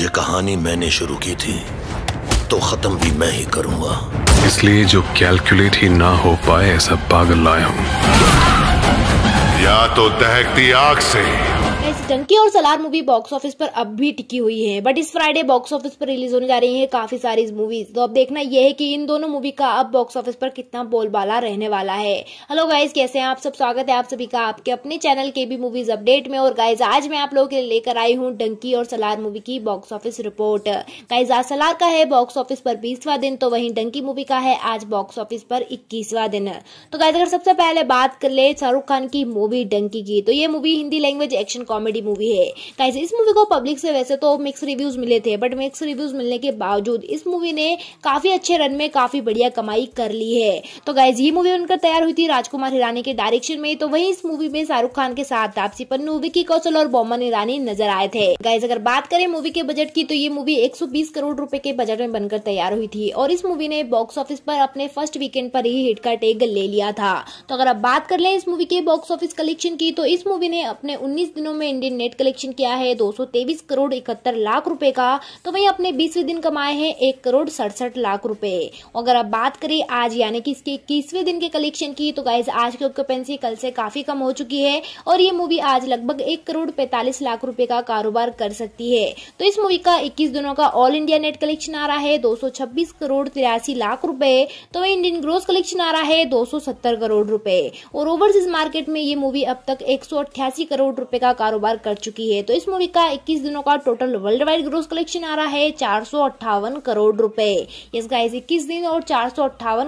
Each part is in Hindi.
ये कहानी मैंने शुरू की थी तो खत्म भी मैं ही करूंगा इसलिए जो कैलकुलेट ही ना हो पाए ऐसा पागल लाया हूं या तो दहकती आग से इस डंकी और सलार मूवी बॉक्स ऑफिस पर अब भी टिकी हुई है बट इस फ्राइडे बॉक्स ऑफिस पर रिलीज होने जा रही है काफी सारी मूवीज तो अब देखना यह है कि इन दोनों मूवी का अब बॉक्स ऑफिस पर कितना बोलबाला रहने वाला है हेलो गाइज कैसे हैं आप सब स्वागत है आप सभी का आपके अपने चैनल के भी मूवीज अपडेट में और गाइज आज मैं आप लोगों के लिए लेकर आई हूँ डंकी और सलार मूवी की बॉक्स ऑफिस रिपोर्ट गाइज आज सलार का है बॉक्स ऑफिस पर बीसवा दिन तो वही डंकी मूवी का है आज बॉक्स ऑफिस पर इक्कीसवा दिन तो गाइज अगर सबसे पहले बात कर ले शाहरुख खान की मूवी डंकी की तो ये movie Hindi language action comedy movie है गाइज इस मूवी को पब्लिक से वैसे तो मिक्स रिव्यूज मिले थे बट मिक्स रिव्यूज मिलने के बावजूद इस मूवी ने काफी अच्छे रन में काफी बढ़िया कमाई कर ली है तो गाइज ये मूवी बनकर तैयार हुई थी राजकुमार हिरानी के डायरेक्शन में तो वही इस मूवी में शाहरुख खान के साथ तापसी पन्नू विकी कौशल और बोमन ईरानी नजर आए थे गाइज अगर बात करें मूवी के बजट की तो ये मूवी 120 करोड़ रुपए के बजट में बनकर तैयार हुई थी और इस मूवी ने बॉक्स ऑफिस पर अपने फर्स्ट वीकेंड पर ही हिट का टेग ले लिया था तो अगर आप बात कर ले इस मूवी के बॉक्स ऑफिस कलेक्शन की तो इस मूवी ने अपने उन्नीस दिनों में में इंडियन नेट कलेक्शन किया है दो करोड़ इकहत्तर लाख रुपए का तो वही अपने बीसवें दिन कमाए हैं एक करोड़ सड़सठ लाख रुपए अगर आप बात करें आज यानी कि इसके इक्कीसवें दिन के कलेक्शन की तो गाइज आज की ऑक्यूपेंसी कल से काफी कम हो चुकी है और ये मूवी आज लगभग एक करोड़ पैंतालीस लाख रुपए का कारोबार कर सकती है तो इस मूवी का इक्कीस दिनों का ऑल इंडिया नेट कलेक्शन आ रहा है 226 करोड़ तिरासी लाख रुपए तो वही इंडियन ग्रोस कलेक्शन आ रहा है दो करोड़ रूपए और ओवरसीज मार्केट में ये मूवी अब तक एक करोड़ रूपए का कारोबार कारोबार कर चुकी है तो इस मूवी का 21 दिनों का total worldwide gross collection आ रहा है चार करोड़ रुपए यस गाइस 21 दिन और चार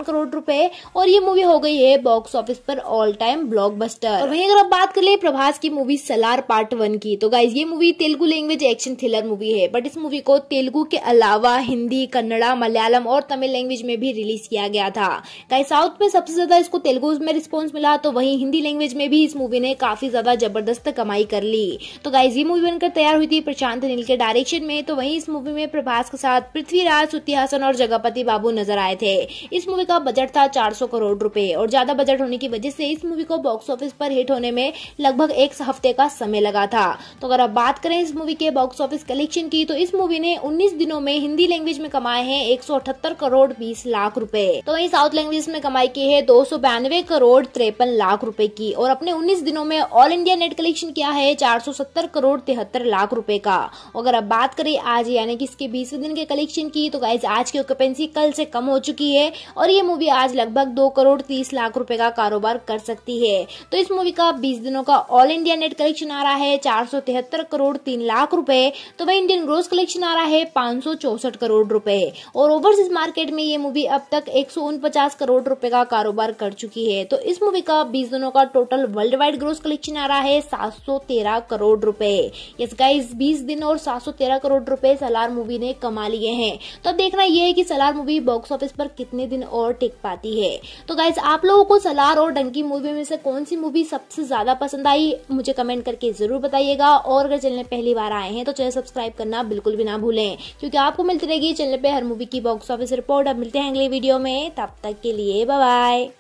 करोड़ रुपए और ये मूवी हो गई है बॉक्स ऑफिस पर ऑल टाइम ब्लॉक बस्टर वही अगर आप बात कर ले प्रभास की मूवी सलार पार्ट वन की तो गाइज ये movie Telugu language action thriller movie है बट इस मूवी को तेलुगु के अलावा हिंदी कन्नड़ा मलयालम और तमिल लैंग्वेज में भी रिलीज किया गया था गाय साउथ में सबसे ज्यादा इसको तेलुगु में रिस्पॉन्स मिला तो वही हिंदी लैंग्वेज में भी इस मूवी ने काफी ज्यादा जबरदस्त कमाई कर ली करेगी तो गाइज ये मूवी बनकर तैयार हुई थी प्रशांत नील के डायरेक्शन में तो वहीं इस मूवी में प्रभास के साथ पृथ्वीराज सुतिहासन और जगपति बाबू नजर आए थे इस मूवी का बजट था 400 करोड़ रुपए और ज्यादा बजट होने की वजह से इस मूवी को बॉक्स ऑफिस पर हिट होने में लगभग एक हफ्ते का समय लगा था तो अगर आप बात करें इस मूवी के बॉक्स ऑफिस कलेक्शन की तो इस मूवी ने उन्नीस दिनों में हिंदी लैंग्वेज में कमाए हैं एक करोड़ बीस लाख रूपए तो वही साउथ लैंग्वेज में कमाई की है दो करोड़ तिरपन लाख रूपए की और अपने उन्नीस दिनों में ऑल इंडिया नेट कलेक्शन किया है चार करोड़ तिहत्तर लाख रुपए का अगर अब बात करें आज यानी कि इसके बीसवें दिन के कलेक्शन की तो गाइज आज की ऑक्यूपेंसी कल से कम हो चुकी है और ये मूवी आज लगभग दो करोड़ तीस लाख रुपए का कारोबार कर सकती है तो इस मूवी का बीस दिनों का ऑल इंडिया नेट कलेक्शन आ रहा है चार करोड़ तीन लाख रूपए तो वह इंडियन ग्रोस कलेक्शन आ रहा है पांच करोड़ रूपए और ओवरसीज मार्केट में ये मूवी अब तक एक करोड़ रूपए का कारोबार कर चुकी है तो इस मूवी का बीस दिनों का total worldwide gross collection आ रहा है सात तेरह करोड़ रुपए यस गाइस बीस दिन और सात सौ तेरह करोड़ रुपए सलार मूवी ने कमा लिए हैं तो अब देखना यह है कि सलार मूवी बॉक्स ऑफिस पर कितने दिन और टिक पाती है तो गाइज आप लोगों को सलार और डंकी मूवी में से कौन सी मूवी सबसे ज्यादा पसंद आई मुझे कमेंट करके जरूर बताइएगा और अगर चैनल पहली बार आए हैं तो चैनल सब्सक्राइब करना बिल्कुल भी ना भूलें क्योंकि आपको मिलती रहेगी चैनल पर हर मूवी की बॉक्स ऑफिस रिपोर्ट अब मिलते हैं अगले वीडियो में तब तक के लिए बाय